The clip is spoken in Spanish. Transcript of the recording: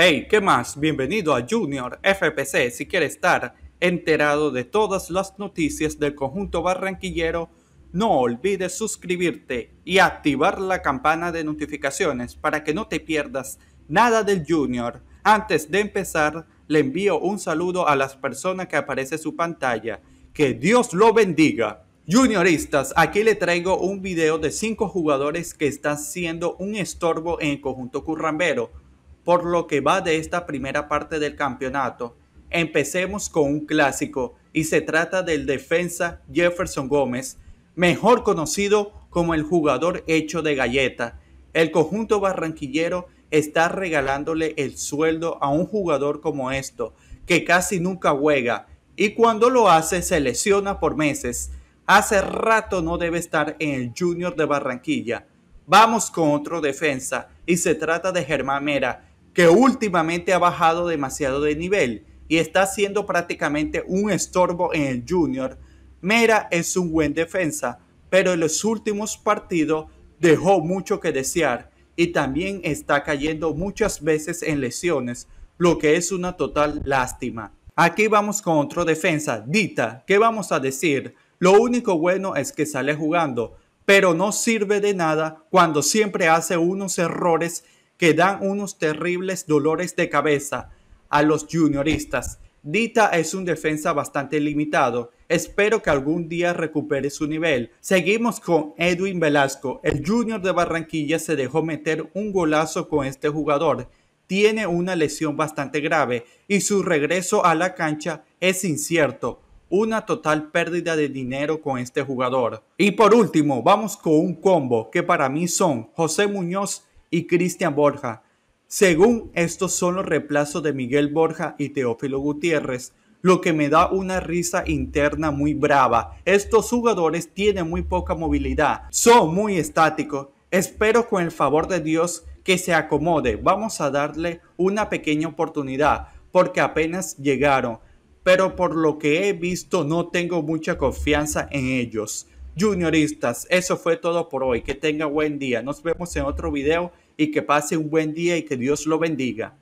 Hey, ¿qué más? Bienvenido a Junior FPC. Si quieres estar enterado de todas las noticias del conjunto barranquillero, no olvides suscribirte y activar la campana de notificaciones para que no te pierdas nada del Junior. Antes de empezar, le envío un saludo a las personas que aparece en su pantalla. Que Dios lo bendiga. Junioristas, aquí le traigo un video de 5 jugadores que están siendo un estorbo en el conjunto currambero por lo que va de esta primera parte del campeonato. Empecemos con un clásico y se trata del defensa Jefferson Gómez, mejor conocido como el jugador hecho de galleta. El conjunto barranquillero está regalándole el sueldo a un jugador como esto, que casi nunca juega y cuando lo hace se lesiona por meses. Hace rato no debe estar en el Junior de Barranquilla. Vamos con otro defensa y se trata de Germán Mera, que últimamente ha bajado demasiado de nivel y está siendo prácticamente un estorbo en el junior. Mera es un buen defensa, pero en los últimos partidos dejó mucho que desear y también está cayendo muchas veces en lesiones, lo que es una total lástima. Aquí vamos con otro defensa, Dita, ¿qué vamos a decir? Lo único bueno es que sale jugando, pero no sirve de nada cuando siempre hace unos errores que dan unos terribles dolores de cabeza a los junioristas. Dita es un defensa bastante limitado. Espero que algún día recupere su nivel. Seguimos con Edwin Velasco. El junior de Barranquilla se dejó meter un golazo con este jugador. Tiene una lesión bastante grave y su regreso a la cancha es incierto. Una total pérdida de dinero con este jugador. Y por último, vamos con un combo que para mí son José Muñoz y Cristian Borja. Según estos son los reemplazos de Miguel Borja y Teófilo Gutiérrez, lo que me da una risa interna muy brava. Estos jugadores tienen muy poca movilidad, son muy estáticos. Espero con el favor de Dios que se acomode. Vamos a darle una pequeña oportunidad porque apenas llegaron, pero por lo que he visto no tengo mucha confianza en ellos. Junioristas, eso fue todo por hoy. Que tenga buen día. Nos vemos en otro video y que pase un buen día y que Dios lo bendiga.